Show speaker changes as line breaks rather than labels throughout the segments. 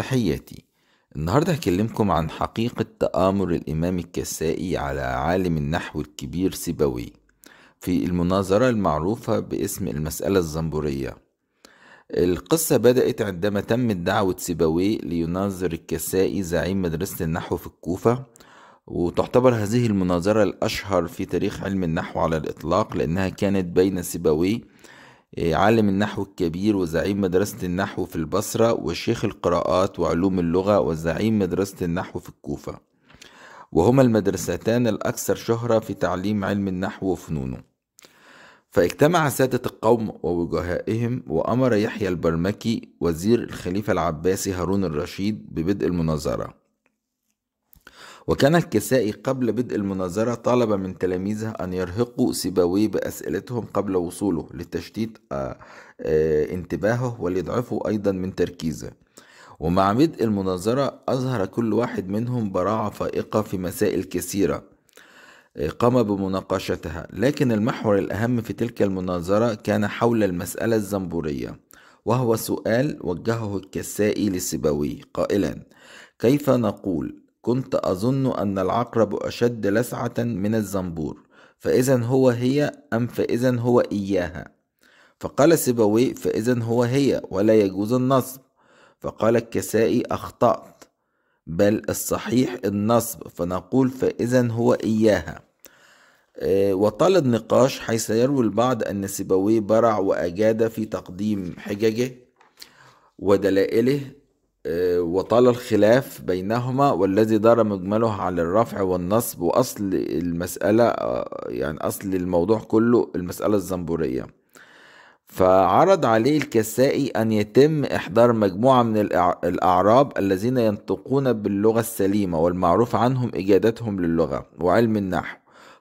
تحياتي النهاردة هكلمكم عن حقيقة تآمر الإمام الكسائي على عالم النحو الكبير سيبوي في المناظرة المعروفة باسم المسألة الزنبورية القصة بدأت عندما تمت دعوة سيبوي ليناظر الكسائي زعيم مدرسة النحو في الكوفة وتعتبر هذه المناظرة الأشهر في تاريخ علم النحو على الإطلاق لأنها كانت بين سيبوي إيه، عالم النحو الكبير وزعيم مدرسة النحو في البصرة وشيخ القراءات وعلوم اللغة وزعيم مدرسة النحو في الكوفة وهما المدرستان الأكثر شهرة في تعليم علم النحو وفنونه فاجتمع سادة القوم ووجهائهم وأمر يحيى البرمكي وزير الخليفة العباسي هارون الرشيد ببدء المناظرة وكان الكسائي قبل بدء المناظرة طلب من تلاميذه أن يرهقوا سيبويه بأسئلتهم قبل وصوله لتشتيت آه، آه، انتباهه وليضعفوا أيضا من تركيزه ومع بدء المناظرة أظهر كل واحد منهم براعة فائقة في مسائل كثيرة آه، قام بمناقشتها لكن المحور الأهم في تلك المناظرة كان حول المسألة الزنبورية وهو سؤال وجهه الكسائي للسيبوي قائلا كيف نقول كنت أظن أن العقرب أشد لسعة من الزنبور فإذا هو هي أم فإذا هو إياها فقال سيبويه فإذا هو هي ولا يجوز النصب فقال الكسائي أخطأت بل الصحيح النصب فنقول فإذا هو إياها آه، وطال النقاش حيث يروي البعض أن سيبويه برع وأجاد في تقديم حججه ودلائله آه، وطال الخلاف بينهما والذي دار مجمله على الرفع والنصب وأصل المسألة آه، يعني أصل الموضوع كله المسألة الزنبورية فعرض عليه الكسائي أن يتم إحضار مجموعة من الأعراب الذين ينطقون باللغة السليمة والمعروف عنهم إجادتهم للغة وعلم النحو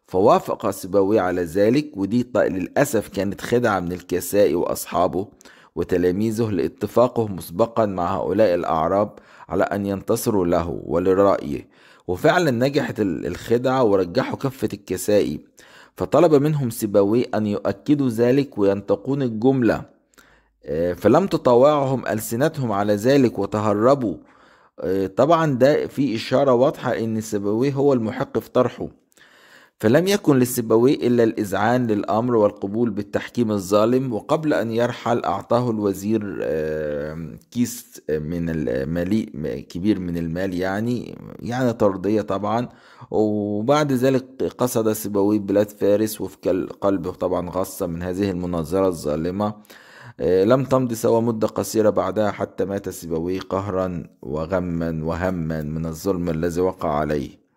فوافق سيبويه على ذلك ودي للأسف كانت خدعة من الكسائي وأصحابه وتلاميذه لاتفاقه مسبقا مع هؤلاء الأعراب على أن ينتصروا له ولرأيه وفعلا نجحت الخدعة ورجحوا كفة الكسائي فطلب منهم سيبويه أن يؤكدوا ذلك وينتقون الجملة آه، فلم تطاوعهم ألسنتهم على ذلك وتهربوا آه، طبعا ده في إشارة واضحة أن سيبويه هو المحق في طرحه فلم يكن للسبوي إلا الإذعان للأمر والقبول بالتحكيم الظالم وقبل أن يرحل أعطاه الوزير كيس من المالي كبير من المال يعني يعني طردية طبعا وبعد ذلك قصد السيبويه بلاد فارس وفي قلبه طبعا غصة من هذه المناظرة الظالمة آه، لم تمض سوى مدة قصيرة بعدها حتى مات السيبويه قهرا وغما وهما من الظلم الذي وقع عليه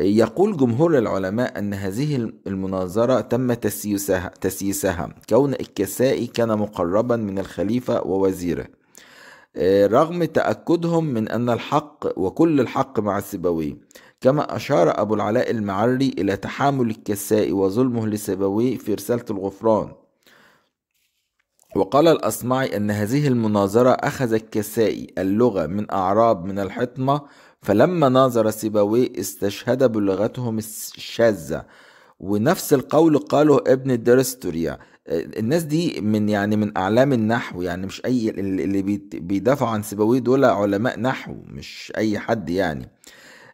يقول جمهور العلماء أن هذه المناظرة تم تسييسها, تسييسها كون الكسائي كان مقربا من الخليفة ووزيره آه، رغم تأكدهم من أن الحق وكل الحق مع السبوي كما أشار أبو العلاء المعري إلى تحامل الكسائي وظلمه لسبوي في رسالة الغفران وقال الأصمعي أن هذه المناظرة أخذ الكسائي اللغة من أعراب من الحطمة فلما ناظر سيبوي استشهد بلغتهم الشاذة ونفس القول قاله ابن الدرستوريا الناس دي من يعني من اعلام النحو يعني مش اي اللي بيدافعوا عن سيبويه دول علماء نحو مش اي حد يعني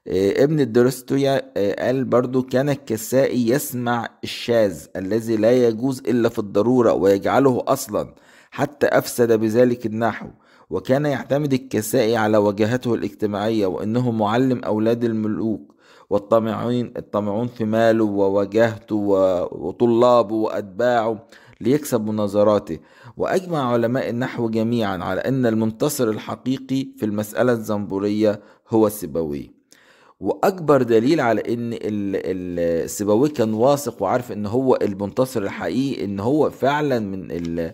آه، ابن الدرستويا آه، قال برضو كان الكسائي يسمع الشاذ الذي لا يجوز إلا في الضرورة ويجعله أصلا حتى أفسد بذلك النحو وكان يعتمد الكسائي على وجهته الاجتماعية وإنه معلم أولاد الملوك والطامعين الطامعون في ماله ووجهته وطلابه وأتباعه ليكسب نظراته وأجمع علماء النحو جميعا على أن المنتصر الحقيقي في المسألة الزنبورية هو السبوي واكبر دليل على ان السيبويه كان واثق وعارف ان هو المنتصر الحقيقي ان هو فعلا من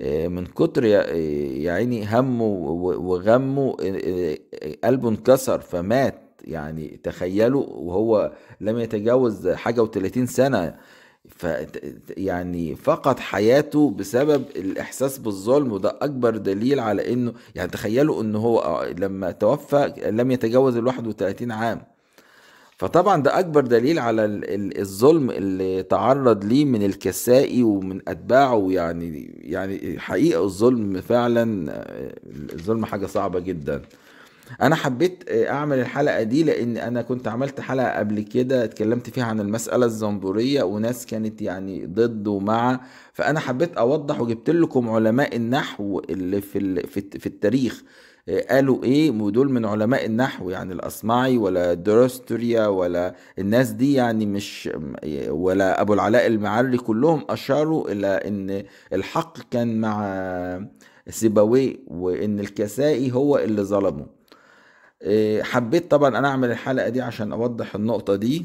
آه، من كتر يا آه، عيني همه وغمه آه، قلبه انكسر فمات يعني تخيلوا وهو لم يتجاوز حاجه و30 سنه ف يعني فقد حياته بسبب الاحساس بالظلم وده اكبر دليل على انه يعني تخيلوا ان هو آه، لما توفى لم يتجاوز ال 31 عام فطبعا ده اكبر دليل على الظلم اللي تعرض ليه من الكسائي ومن اتباعه يعني يعني حقيقه الظلم فعلا آه، الظلم حاجه صعبه جدا انا حبيت آه، اعمل الحلقه دي لان انا كنت عملت حلقه قبل كده اتكلمت فيها عن المساله الزنبوريه وناس كانت يعني ضد ومع فانا حبيت اوضح وجبت لكم علماء النحو اللي في في التاريخ آه، قالوا ايه ودول من علماء النحو يعني الاصمعي ولا دروستوريا ولا الناس دي يعني مش آه، ولا ابو العلاء المعري كلهم اشاروا الى ان الحق كان مع سيبويه وان الكسائي هو اللي ظلمه آه، حبيت طبعا انا اعمل الحلقه دي عشان اوضح النقطه دي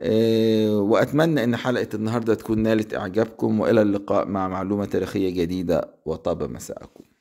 آه، واتمنى ان حلقه النهارده تكون نالت اعجابكم والى اللقاء مع معلومه تاريخيه جديده وطاب مساءكم